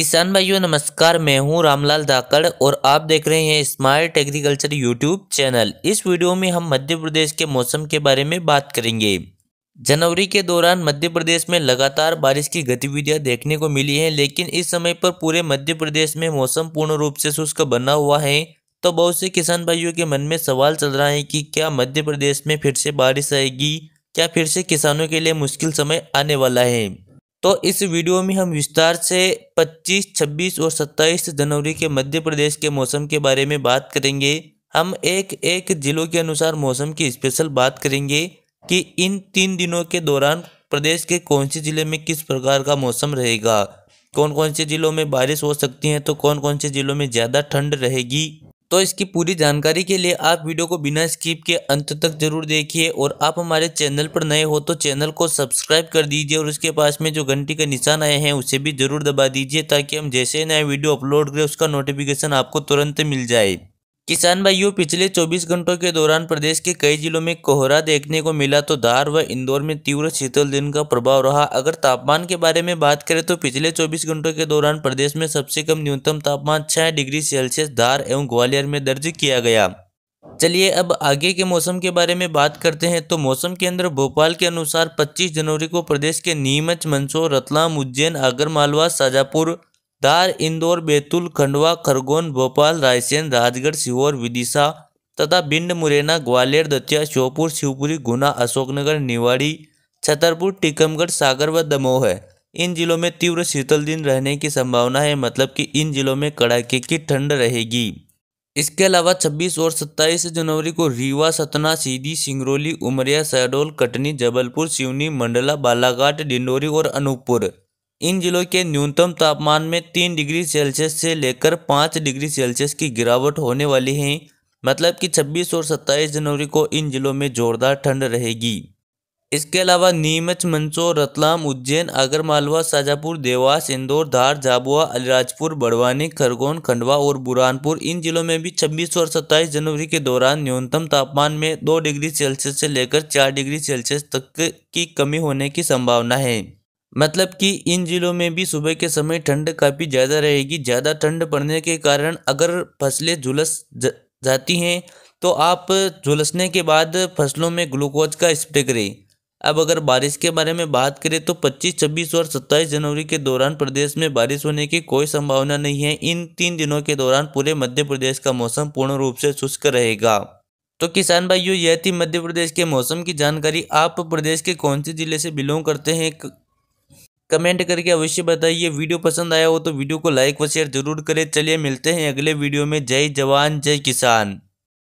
किसान भाइयों नमस्कार मैं हूं रामलाल धाकड़ और आप देख रहे हैं स्मार्ट एग्रीकल्चर यूट्यूब चैनल इस वीडियो में हम मध्य प्रदेश के मौसम के बारे में बात करेंगे जनवरी के दौरान मध्य प्रदेश में लगातार बारिश की गतिविधियां देखने को मिली हैं लेकिन इस समय पर पूरे मध्य प्रदेश में मौसम पूर्ण रूप से शुष्क बना हुआ है तो बहुत से किसान भाइयों के मन में सवाल चल रहा है कि क्या मध्य प्रदेश में फिर से बारिश आएगी क्या फिर से किसानों के लिए मुश्किल समय आने वाला है तो इस वीडियो में हम विस्तार से 25, 26 और 27 जनवरी के मध्य प्रदेश के मौसम के बारे में बात करेंगे हम एक एक जिलों के अनुसार मौसम की स्पेशल बात करेंगे कि इन तीन दिनों के दौरान प्रदेश के कौन से ज़िले में किस प्रकार का मौसम रहेगा कौन कौन से ज़िलों में बारिश हो सकती है तो कौन कौन से ज़िलों में ज़्यादा ठंड रहेगी तो इसकी पूरी जानकारी के लिए आप वीडियो को बिना स्किप के अंत तक जरूर देखिए और आप हमारे चैनल पर नए हो तो चैनल को सब्सक्राइब कर दीजिए और उसके पास में जो घंटी का निशान आए हैं उसे भी जरूर दबा दीजिए ताकि हम जैसे नए वीडियो अपलोड करें उसका नोटिफिकेशन आपको तुरंत मिल जाए किसान भाइयों पिछले 24 घंटों के दौरान प्रदेश के कई जिलों में कोहरा देखने को मिला तो धार व इंदौर में तीव्र शीतल दिन का प्रभाव रहा अगर तापमान के बारे में बात करें तो पिछले 24 घंटों के दौरान प्रदेश में सबसे कम न्यूनतम तापमान छः डिग्री सेल्सियस धार एवं ग्वालियर में दर्ज किया गया चलिए अब आगे के मौसम के बारे में बात करते हैं तो मौसम केंद्र भोपाल के अनुसार 25 जनवरी को प्रदेश के नीमच मंदसौर रतलाम उज्जैन आगरमालवा शाजापुर धार इंदौर बैतूल खंडवा खरगोन भोपाल रायसेन राजगढ़ सीहोर विदिशा तथा भिंड मुरैना ग्वालियर दतिया श्योपुर शिवपुरी गुना अशोकनगर निवाड़ी छतरपुर टीकमगढ़ सागर व दमोह है इन जिलों में तीव्र शीतल दिन रहने की संभावना है मतलब कि इन जिलों में कड़ाके की ठंड रहेगी इसके अलावा 26 और 27 जनवरी को रीवा सतना सीधी सिंगरौली उमरिया शहडोल कटनी जबलपुर सिवनी मंडला बालाघाट डिंडोरी और अनूपपुर इन जिलों के न्यूनतम तापमान में तीन डिग्री सेल्सियस से लेकर पाँच डिग्री सेल्सियस की गिरावट होने वाली है मतलब कि 26 और 27 जनवरी को इन जिलों में जोरदार ठंड रहेगी इसके अलावा नीमच मंदसौर रतलाम उज्जैन आगरमालवा शाजापुर देवास इंदौर धार झाबुआ अलीराजपुर बड़वानी खरगोन खंडवा और बुरहानपुर इन जिलों में भी 26 और 27 जनवरी के दौरान न्यूनतम तापमान में 2 डिग्री सेल्सियस से लेकर 4 डिग्री सेल्सियस तक की कमी होने की संभावना है मतलब कि इन ज़िलों में भी सुबह के समय ठंड काफ़ी ज़्यादा रहेगी ज़्यादा ठंड पड़ने के कारण अगर फसलें झुलस जाती हैं तो आप झुलसने के बाद फसलों में ग्लूकोज का स्प्रे करें अब अगर बारिश के बारे में बात करें तो 25, 26 और 27 जनवरी के दौरान प्रदेश में बारिश होने की कोई संभावना नहीं है इन तीन दिनों के दौरान पूरे मध्य प्रदेश का मौसम पूर्ण रूप से शुष्क रहेगा तो किसान भाइयों यह थी मध्य प्रदेश के मौसम की जानकारी आप प्रदेश के कौन से ज़िले से बिलोंग करते हैं कमेंट करके अवश्य बताइए वीडियो पसंद आया हो तो वीडियो को लाइक व शेयर जरूर करें चलिए मिलते हैं अगले वीडियो में जय जवान जय किसान